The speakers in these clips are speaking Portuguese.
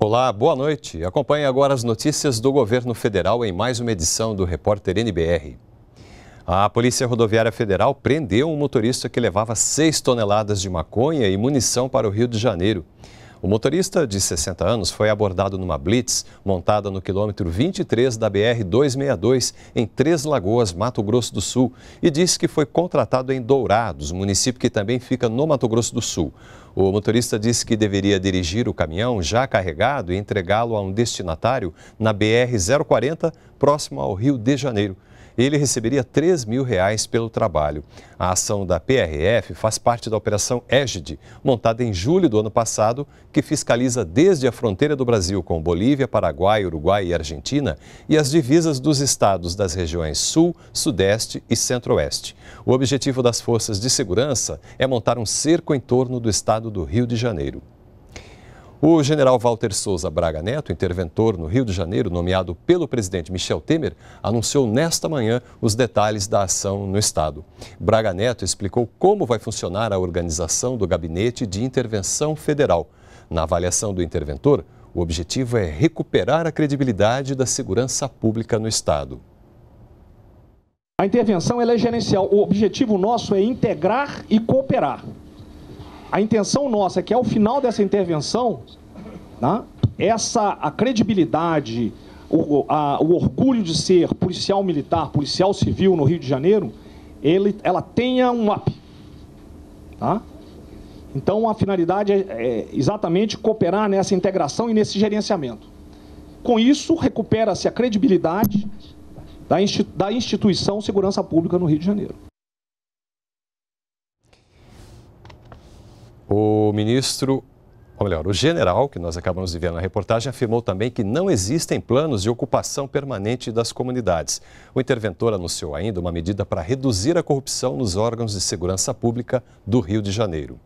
Olá, boa noite. Acompanhe agora as notícias do governo federal em mais uma edição do Repórter NBR. A Polícia Rodoviária Federal prendeu um motorista que levava 6 toneladas de maconha e munição para o Rio de Janeiro. O motorista, de 60 anos, foi abordado numa blitz montada no quilômetro 23 da BR-262, em Três Lagoas, Mato Grosso do Sul, e disse que foi contratado em Dourados, município que também fica no Mato Grosso do Sul. O motorista disse que deveria dirigir o caminhão já carregado e entregá-lo a um destinatário na BR-040, próximo ao Rio de Janeiro ele receberia 3 mil reais pelo trabalho. A ação da PRF faz parte da Operação Égide, montada em julho do ano passado, que fiscaliza desde a fronteira do Brasil com Bolívia, Paraguai, Uruguai e Argentina e as divisas dos estados das regiões Sul, Sudeste e Centro-Oeste. O objetivo das forças de segurança é montar um cerco em torno do estado do Rio de Janeiro. O general Walter Souza Braga Neto, interventor no Rio de Janeiro, nomeado pelo presidente Michel Temer, anunciou nesta manhã os detalhes da ação no Estado. Braga Neto explicou como vai funcionar a organização do Gabinete de Intervenção Federal. Na avaliação do interventor, o objetivo é recuperar a credibilidade da segurança pública no Estado. A intervenção é gerencial. O objetivo nosso é integrar e cooperar. A intenção nossa é que ao final dessa intervenção, né, essa a credibilidade, o, a, o, orgulho de ser policial militar, policial civil no Rio de Janeiro, ele, ela tenha um up. Tá? Então a finalidade é, é exatamente cooperar nessa integração e nesse gerenciamento. Com isso, recupera-se a credibilidade da instituição Segurança Pública no Rio de Janeiro. O ministro, ou melhor, o general, que nós acabamos de ver na reportagem, afirmou também que não existem planos de ocupação permanente das comunidades. O interventor anunciou ainda uma medida para reduzir a corrupção nos órgãos de segurança pública do Rio de Janeiro.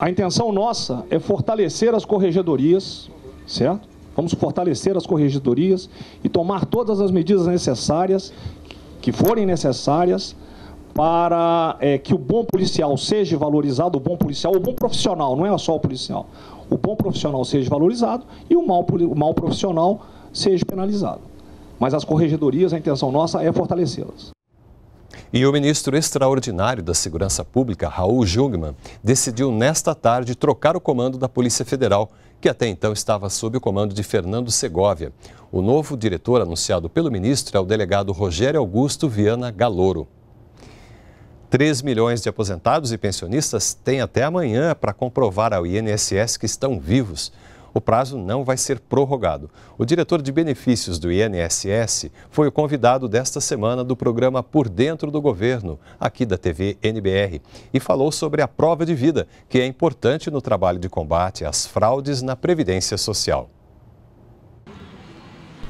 A intenção nossa é fortalecer as corregedorias, certo? Vamos fortalecer as corregedorias e tomar todas as medidas necessárias, que forem necessárias, para é, que o bom policial seja valorizado, o bom policial, o bom profissional, não é só o policial, o bom profissional seja valorizado e o mau o profissional seja penalizado. Mas as corregedorias, a intenção nossa é fortalecê-las. E o ministro extraordinário da Segurança Pública, Raul Jungmann, decidiu nesta tarde trocar o comando da Polícia Federal, que até então estava sob o comando de Fernando Segovia. O novo diretor anunciado pelo ministro é o delegado Rogério Augusto Viana Galouro. 3 milhões de aposentados e pensionistas têm até amanhã para comprovar ao INSS que estão vivos. O prazo não vai ser prorrogado. O diretor de benefícios do INSS foi o convidado desta semana do programa Por Dentro do Governo, aqui da TV NBR, e falou sobre a prova de vida, que é importante no trabalho de combate às fraudes na Previdência Social.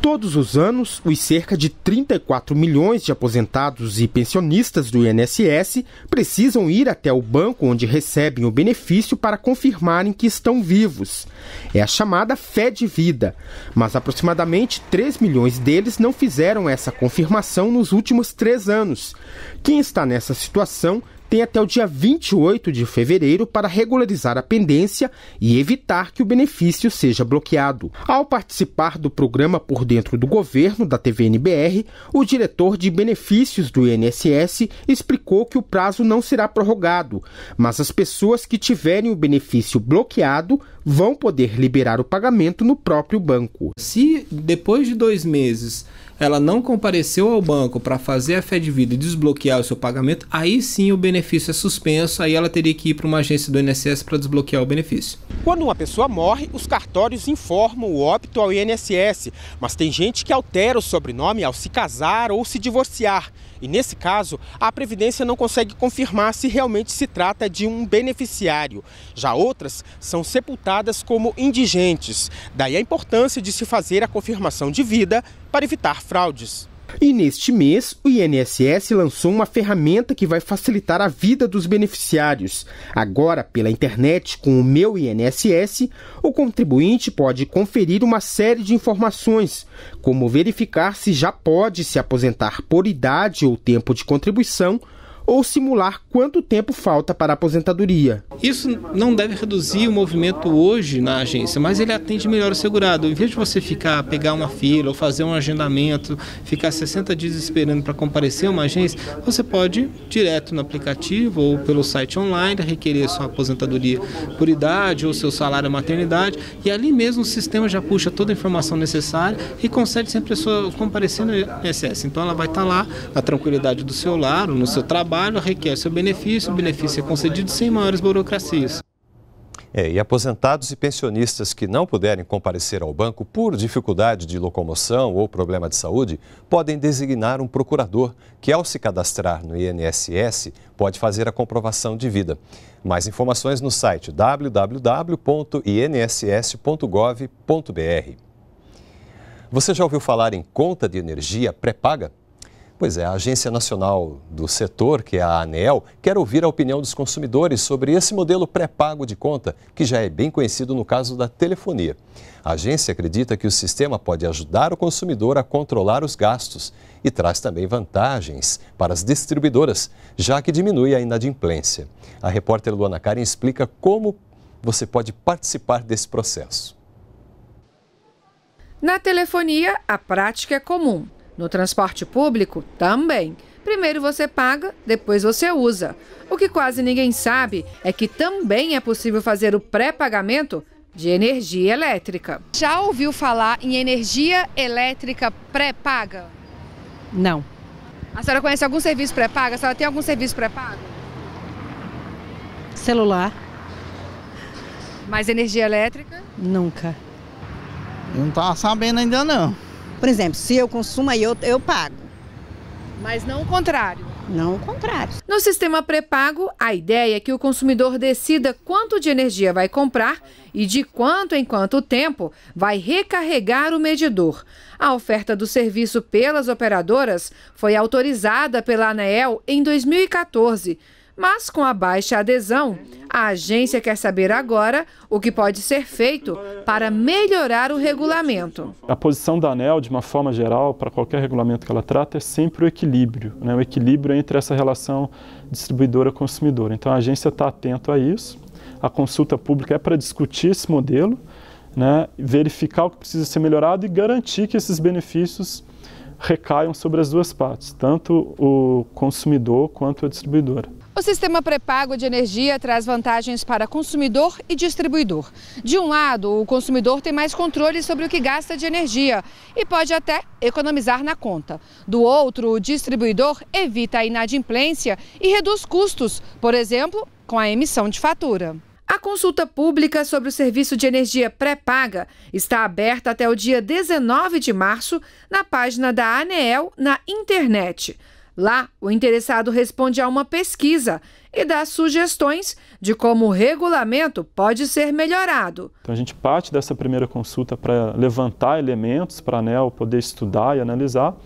Todos os anos, os cerca de 34 milhões de aposentados e pensionistas do INSS precisam ir até o banco onde recebem o benefício para confirmarem que estão vivos. É a chamada fé de vida, mas aproximadamente 3 milhões deles não fizeram essa confirmação nos últimos três anos. Quem está nessa situação tem até o dia 28 de fevereiro para regularizar a pendência e evitar que o benefício seja bloqueado. Ao participar do programa Por Dentro do Governo da TVNBR, o diretor de benefícios do INSS explicou que o prazo não será prorrogado, mas as pessoas que tiverem o benefício bloqueado vão poder liberar o pagamento no próprio banco. Se depois de dois meses ela não compareceu ao banco para fazer a fé de vida e desbloquear o seu pagamento, aí sim o benefício é suspenso, aí ela teria que ir para uma agência do INSS para desbloquear o benefício. Quando uma pessoa morre, os cartórios informam o óbito ao INSS, mas tem gente que altera o sobrenome ao se casar ou se divorciar. E nesse caso, a Previdência não consegue confirmar se realmente se trata de um beneficiário. Já outras são sepultadas como indigentes. Daí a importância de se fazer a confirmação de vida para evitar fraudes. E neste mês, o INSS lançou uma ferramenta que vai facilitar a vida dos beneficiários. Agora, pela internet, com o Meu INSS, o contribuinte pode conferir uma série de informações, como verificar se já pode se aposentar por idade ou tempo de contribuição ou simular quanto tempo falta para a aposentadoria. Isso não deve reduzir o movimento hoje na agência, mas ele atende melhor o segurado. Em vez de você ficar, pegar uma fila ou fazer um agendamento, ficar 60 dias esperando para comparecer uma agência, você pode direto no aplicativo ou pelo site online requerer sua aposentadoria por idade ou seu salário maternidade e ali mesmo o sistema já puxa toda a informação necessária e concede sempre a pessoa comparecer no INSS. Então ela vai estar lá na tranquilidade do seu lar, no seu trabalho trabalho requer seu benefício, o benefício é concedido sem maiores burocracias. É, e aposentados e pensionistas que não puderem comparecer ao banco por dificuldade de locomoção ou problema de saúde, podem designar um procurador que, ao se cadastrar no INSS, pode fazer a comprovação de vida. Mais informações no site www.inss.gov.br. Você já ouviu falar em conta de energia pré-paga? Pois é, a Agência Nacional do Setor, que é a ANEL, quer ouvir a opinião dos consumidores sobre esse modelo pré-pago de conta, que já é bem conhecido no caso da telefonia. A agência acredita que o sistema pode ajudar o consumidor a controlar os gastos e traz também vantagens para as distribuidoras, já que diminui a inadimplência. A repórter Luana Karen explica como você pode participar desse processo. Na telefonia, a prática é comum. No transporte público, também. Primeiro você paga, depois você usa. O que quase ninguém sabe é que também é possível fazer o pré-pagamento de energia elétrica. Já ouviu falar em energia elétrica pré-paga? Não. A senhora conhece algum serviço pré paga A senhora tem algum serviço pré-pago? Celular. Mas energia elétrica? Nunca. Eu não estava sabendo ainda não. Por exemplo, se eu consumo aí, eu, eu pago. Mas não o contrário. Não o contrário. No sistema pré-pago, a ideia é que o consumidor decida quanto de energia vai comprar e de quanto em quanto tempo vai recarregar o medidor. A oferta do serviço pelas operadoras foi autorizada pela ANEEL em 2014. Mas com a baixa adesão, a agência quer saber agora o que pode ser feito para melhorar o regulamento. A posição da ANEL, de uma forma geral, para qualquer regulamento que ela trata, é sempre o equilíbrio né? o equilíbrio entre essa relação distribuidora-consumidor. Então a agência está atento a isso. A consulta pública é para discutir esse modelo, né? verificar o que precisa ser melhorado e garantir que esses benefícios recaiam sobre as duas partes, tanto o consumidor quanto a distribuidora. O sistema pré-pago de energia traz vantagens para consumidor e distribuidor. De um lado, o consumidor tem mais controle sobre o que gasta de energia e pode até economizar na conta. Do outro, o distribuidor evita a inadimplência e reduz custos, por exemplo, com a emissão de fatura. A consulta pública sobre o serviço de energia pré-paga está aberta até o dia 19 de março na página da ANEEL na internet. Lá, o interessado responde a uma pesquisa e dá sugestões de como o regulamento pode ser melhorado. Então a gente parte dessa primeira consulta para levantar elementos para a ANEL poder estudar e analisar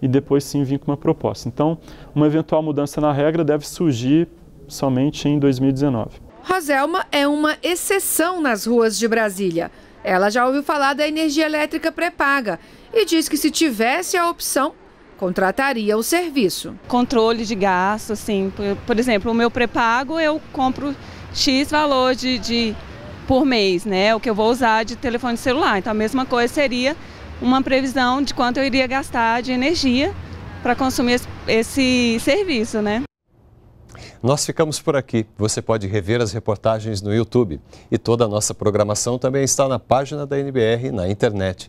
e depois sim vir com uma proposta. Então, uma eventual mudança na regra deve surgir somente em 2019. Roselma é uma exceção nas ruas de Brasília. Ela já ouviu falar da energia elétrica pré-paga e diz que se tivesse a opção, contrataria o serviço. Controle de gasto, assim, por, por exemplo, o meu pré-pago eu compro X valor de, de por mês, né? O que eu vou usar de telefone celular. Então a mesma coisa seria uma previsão de quanto eu iria gastar de energia para consumir esse, esse serviço, né? Nós ficamos por aqui. Você pode rever as reportagens no YouTube. E toda a nossa programação também está na página da NBR na internet